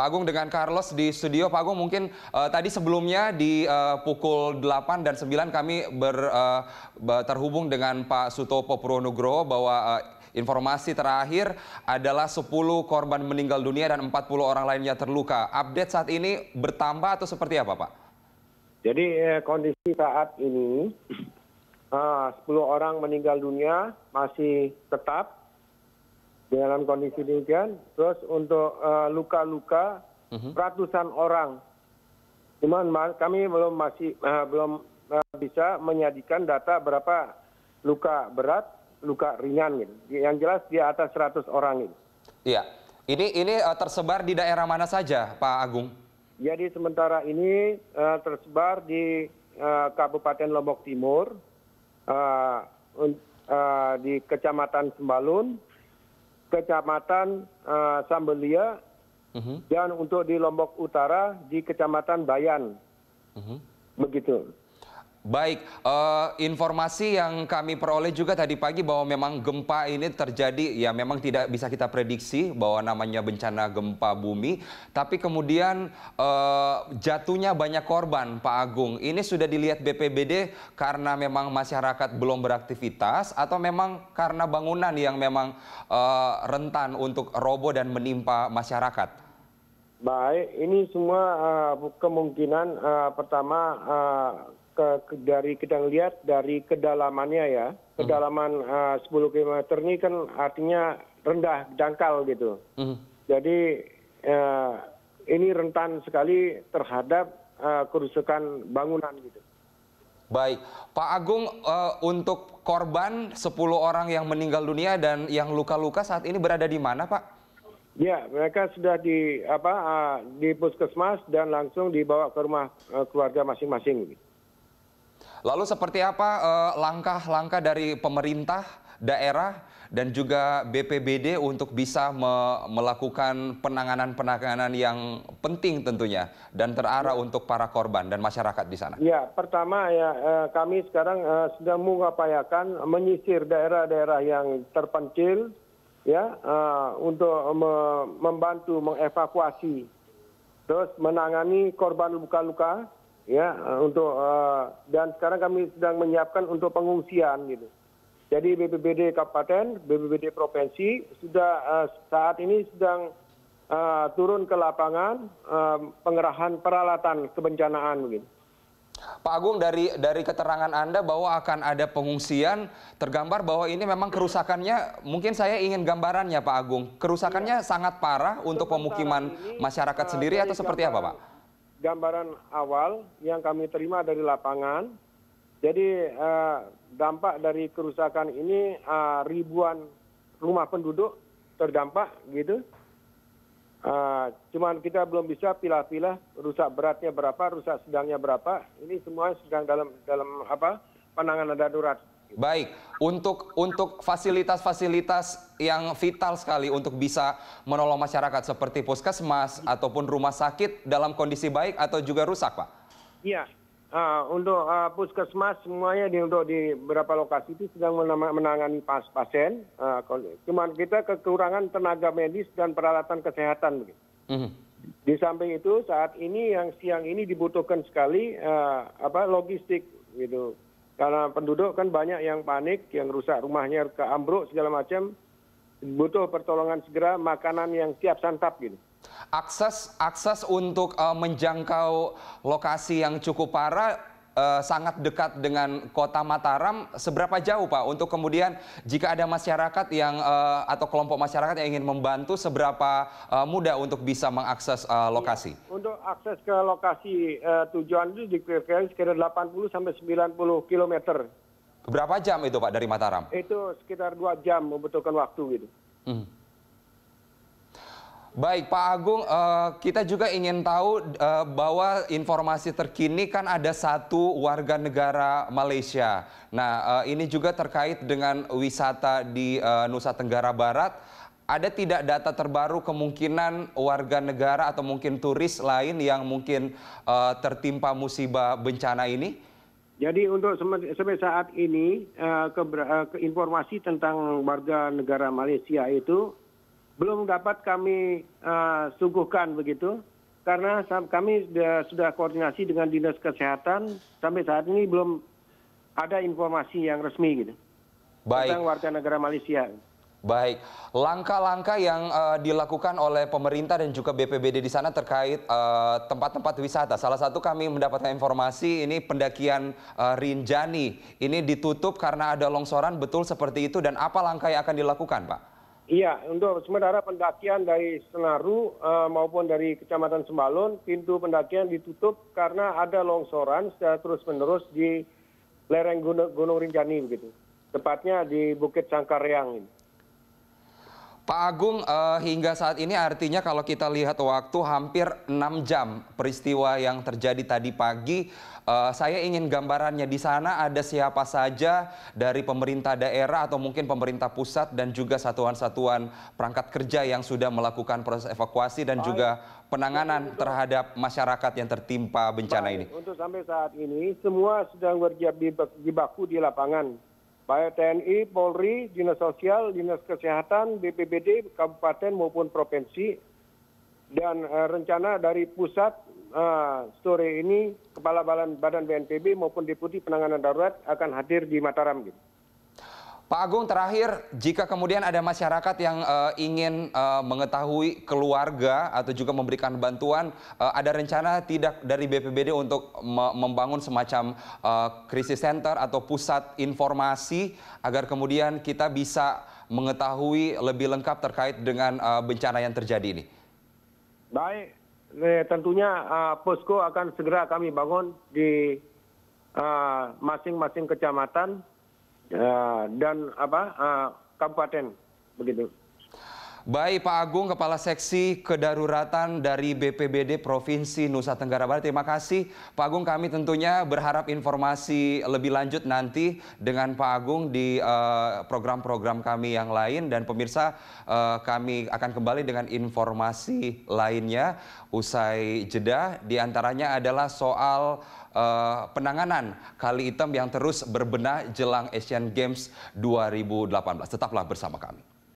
Pak Agung dengan Carlos di studio. Pak Agung mungkin uh, tadi sebelumnya di uh, pukul 8 dan 9 kami ber, uh, terhubung dengan Pak Sutopo Purwonugroho bahwa uh, informasi terakhir adalah 10 korban meninggal dunia dan 40 orang lainnya terluka. Update saat ini bertambah atau seperti apa Pak? Jadi eh, kondisi saat ini uh, 10 orang meninggal dunia masih tetap dalam kondisi demikian terus untuk eh, luka luka mhm. ratusan orang cuman kami belum masih eh, belum eh, bisa menyajikan data berapa luka berat luka ringan gitu yang jelas di atas 100 orang ini. iya ini ini tersebar di daerah mana saja Pak Agung jadi ya, sementara ini uh, tersebar di uh, Kabupaten Lombok Timur, uh, uh, di Kecamatan Sembalun, kecamatan eh, sambelia mhm. dan untuk di lombok utara di kecamatan bayan mhm. begitu Baik, uh, informasi yang kami peroleh juga tadi pagi bahwa memang gempa ini terjadi, ya memang tidak bisa kita prediksi bahwa namanya bencana gempa bumi, tapi kemudian uh, jatuhnya banyak korban, Pak Agung. Ini sudah dilihat BPBD karena memang masyarakat belum beraktivitas atau memang karena bangunan yang memang uh, rentan untuk robo dan menimpa masyarakat. Baik, ini semua uh, kemungkinan uh, pertama uh, dari kita lihat dari kedalamannya ya hmm. kedalaman 10 ah, km ini kan artinya rendah dangkal gitu hmm. jadi ah, ini rentan sekali terhadap ah, kerusakan bangunan gitu Baik, Pak Agung uh, untuk korban 10 orang yang meninggal dunia dan yang luka-luka saat ini berada di mana, Pak? Ya, mereka sudah di apa uh, di puskesmas dan langsung dibawa ke rumah uh, keluarga masing-masing. Lalu seperti apa eh, langkah-langkah dari pemerintah daerah dan juga BPBD untuk bisa me melakukan penanganan-penanganan yang penting tentunya dan terarah ya. untuk para korban dan masyarakat di sana? Ya, pertama ya eh, kami sekarang eh, sedang mengupayakan menyisir daerah-daerah yang terpencil ya untuk membantu mengevakuasi terus menangani korban luka-luka ya eh, untuk eh, dan sekarang kami sedang menyiapkan untuk pengungsian gitu jadi bpbd kabupaten bpbd provinsi sudah eh, saat ini sedang turun ke lapangan pengerahan peralatan kebencanaan begitu Pak Agung dari dari keterangan Anda bahwa akan ada pengungsian tergambar bahwa ini memang kerusakannya mungkin saya ingin gambarannya Pak Agung. Kerusakannya ya. sangat parah untuk Sementara pemukiman ini, masyarakat sendiri atau seperti apa Pak? gambaran awal yang kami terima dari lapangan jadi eh, dampak dari kerusakan ini eh, ribuan rumah penduduk terdampak gitu eh, cuman kita belum bisa pilah-pilah rusak beratnya berapa rusak sedangnya berapa ini semua sedang dalam dalam apa penanganan darurat Baik, untuk untuk fasilitas-fasilitas yang vital sekali untuk bisa menolong masyarakat seperti puskesmas ataupun rumah sakit dalam kondisi baik atau juga rusak, Pak? Iya, uh, untuk uh, puskesmas semuanya di untuk di beberapa lokasi itu sedang menangani pas pasien. Uh, cuman kita kekurangan tenaga medis dan peralatan kesehatan, begitu. Mm -hmm. Di samping itu saat ini yang siang ini dibutuhkan sekali uh, apa logistik gitu karena penduduk kan banyak yang panik yang rusak rumahnya keambruk segala macam butuh pertolongan segera makanan yang siap santap gitu. Akses akses untuk uh, menjangkau lokasi yang cukup parah Eh, sangat dekat dengan kota Mataram, seberapa jauh Pak? Untuk kemudian jika ada masyarakat yang uh, atau kelompok masyarakat yang ingin membantu, seberapa uh, mudah untuk bisa mengakses uh, lokasi? Iya, untuk akses ke lokasi uh, tujuan itu diperkirakan sekitar 80 sampai 90 km. Berapa jam itu Pak dari Mataram? Itu sekitar dua jam membutuhkan waktu gitu. Hmm. Baik Pak Agung, eh, kita juga ingin tahu eh, bahwa informasi terkini kan ada satu warga negara Malaysia. Nah eh, ini juga terkait dengan wisata di Nusa Tenggara Barat. Ada tidak data terbaru kemungkinan warga negara atau mungkin turis lain yang mungkin tertimpa musibah bencana ini? Jadi untuk sampai saat ini informasi tentang warga negara Malaysia itu belum dapat kami eh, suguhkan begitu karena kami sudah koordinasi dengan dinas kesehatan sampai saat ini belum ada informasi yang resmi gitu tentang warga negara Malaysia. Baik, langkah-langkah yang uh, dilakukan oleh pemerintah dan juga BPBD di sana terkait eh, tempat-tempat uh, wisata. Salah satu kami mendapatkan informasi ini pendakian uh, Rinjani ini ditutup karena ada longsoran, betul seperti itu dan apa langkah yang akan dilakukan, Pak? iya untuk sementara pendakian dari senaru eh, maupun dari kecamatan sembalun pintu pendakian ditutup karena ada longsoran secara terus menerus di lereng gunung rinjani begitu tepatnya di bukit Sangkar ini. Pak Agung, eh, hingga saat ini artinya kalau kita lihat waktu hampir 6 jam peristiwa yang terjadi tadi pagi, eh, saya ingin gambarannya di sana ada siapa saja dari pemerintah daerah atau mungkin pemerintah pusat dan juga satuan-satuan perangkat kerja yang sudah melakukan proses evakuasi dan Baik. juga penanganan untuk, terhadap masyarakat yang tertimpa bencana Baik. ini. Untuk sampai saat ini semua sedang berjibaku di lapangan baik tni polri dinas sosial dinas kesehatan bpbd kabupaten maupun provinsi dan eh, rencana dari pusat eh, sore ini kepala badan bnpb maupun deputi penanganan darurat akan hadir di mataram gitu. Pak Agung terakhir, jika kemudian ada masyarakat yang uh, ingin uh, mengetahui keluarga atau juga memberikan bantuan, uh, ada rencana tidak dari BPBD untuk me membangun semacam uh, krisis center atau pusat informasi agar kemudian kita bisa mengetahui lebih lengkap terkait dengan uh, bencana yang terjadi ini. Baik, eh, tentunya uh, posko akan segera kami bangun di masing-masing uh, masing -masing kecamatan Ya, dan apa, eh, kabupaten begitu Baik Pak Agung, Kepala Seksi Kedaruratan dari BPBD Provinsi Nusa Tenggara Barat. Terima kasih Pak Agung, kami tentunya berharap informasi lebih lanjut nanti dengan Pak Agung di eh, program-program uh, kami yang lain. Dan pemirsa, uh, kami akan kembali dengan informasi lainnya usai jeda. Di antaranya adalah soal uh, penanganan kali hitam yang terus berbenah jelang Asian Games 2018. Tetaplah bersama kami.